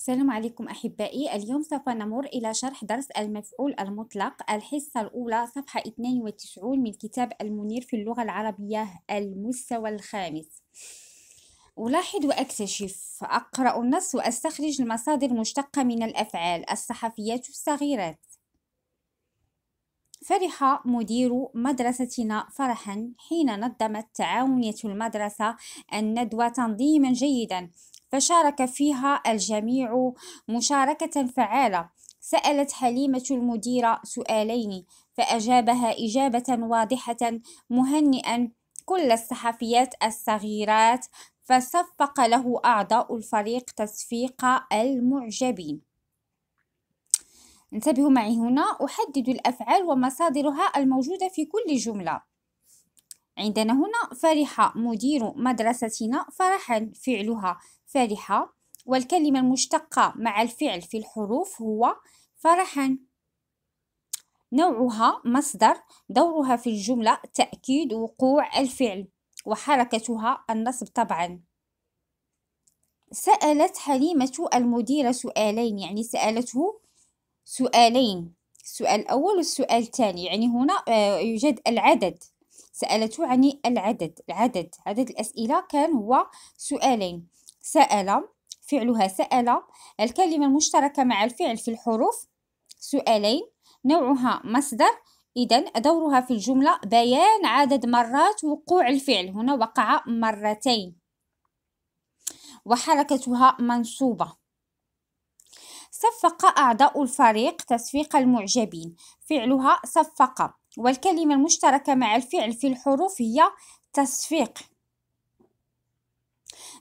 السلام عليكم أحبائي اليوم سوف نمر إلى شرح درس المفعول المطلق الحصة الأولى صفحة 92 من كتاب المنير في اللغة العربية المستوى الخامس ألاحظ وأكتشف أقرأ النص وأستخرج المصادر المشتقة من الأفعال الصحفيات الصغيرات فرح مدير مدرستنا فرحا حين نظمت تعاونية المدرسة الندوة تنظيما جيدا فشارك فيها الجميع مشاركة فعالة سألت حليمة المديرة سؤالين فأجابها إجابة واضحة مهنئا كل الصحفيات الصغيرات فصفق له أعضاء الفريق تصفيق المعجبين انتبهوا معي هنا أحدد الأفعال ومصادرها الموجودة في كل جملة عندنا هنا فرح مدير مدرستنا فرحا فعلها فرحة والكلمة المشتقة مع الفعل في الحروف هو فرحا نوعها مصدر دورها في الجملة تأكيد وقوع الفعل وحركتها النصب طبعا سألت حليمة المدير سؤالين يعني سألته سؤالين السؤال الأول والسؤال الثاني يعني هنا آه، يوجد العدد سألته عن العدد العدد عدد الأسئلة كان هو سؤالين سأل فعلها سأل الكلمة المشتركة مع الفعل في الحروف سؤالين نوعها مصدر إذا دورها في الجملة بيان عدد مرات وقوع الفعل هنا وقع مرتين وحركتها منصوبة صفق أعضاء الفريق تصفيق المعجبين فعلها صفق والكلمة المشتركة مع الفعل في الحروف هي تصفيق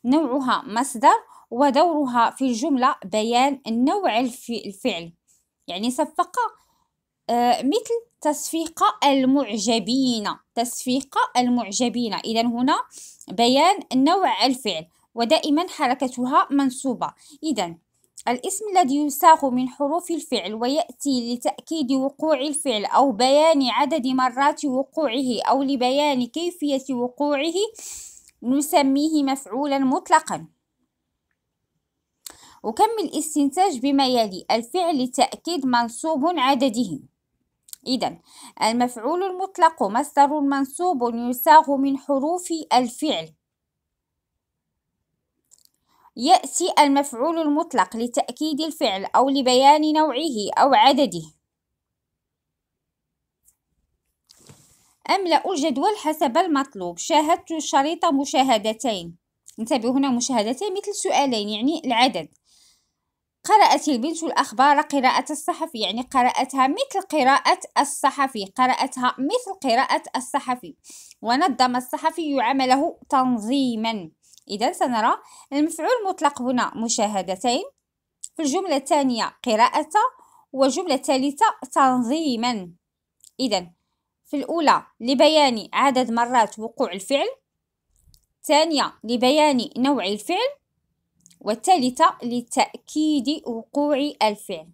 نوعها مصدر ودورها في الجملة بيان نوع الفعل يعني صفق آه، مثل تصفيق المعجبين تصفيق المعجبين إذا هنا بيان نوع الفعل ودائما حركتها منصوبة إذا الاسم الذي يساق من حروف الفعل ويأتي لتأكيد وقوع الفعل أو بيان عدد مرات وقوعه أو لبيان كيفية وقوعه نسميه مفعولا مطلقا وكمل الاستنتاج بما يلي الفعل لتأكيد منصوب عدده إذا المفعول المطلق مصدر منصوب يساغ من حروف الفعل يأتي المفعول المطلق لتأكيد الفعل أو لبيان نوعه أو عدده أملأ الجدول حسب المطلوب شاهدت الشريطة مشاهدتين انتبهوا هنا مشاهدتين مثل سؤالين يعني العدد قرأت البنت الأخبار قراءة الصحفي يعني قرأتها مثل قراءة الصحفي قرأتها مثل قراءة الصحفي ونظم الصحفي عمله تنظيما إذا سنرى المفعول المطلق هنا مشاهدتين في الجملة الثانية قراءة وجملة الثالثة تنظيما إذا في الأولى لبيان عدد مرات وقوع الفعل الثانية لبيان نوع الفعل والثالثة لتأكيد وقوع الفعل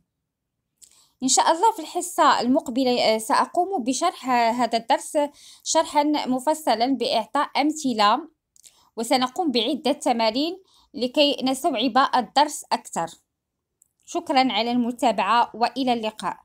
إن شاء الله في الحصة المقبلة آه، سأقوم بشرح آه، هذا الدرس شرحا مفصلا بإعطاء أمثلة وسنقوم بعدة تمارين لكي نستوعب الدرس أكثر شكرا على المتابعة وإلى اللقاء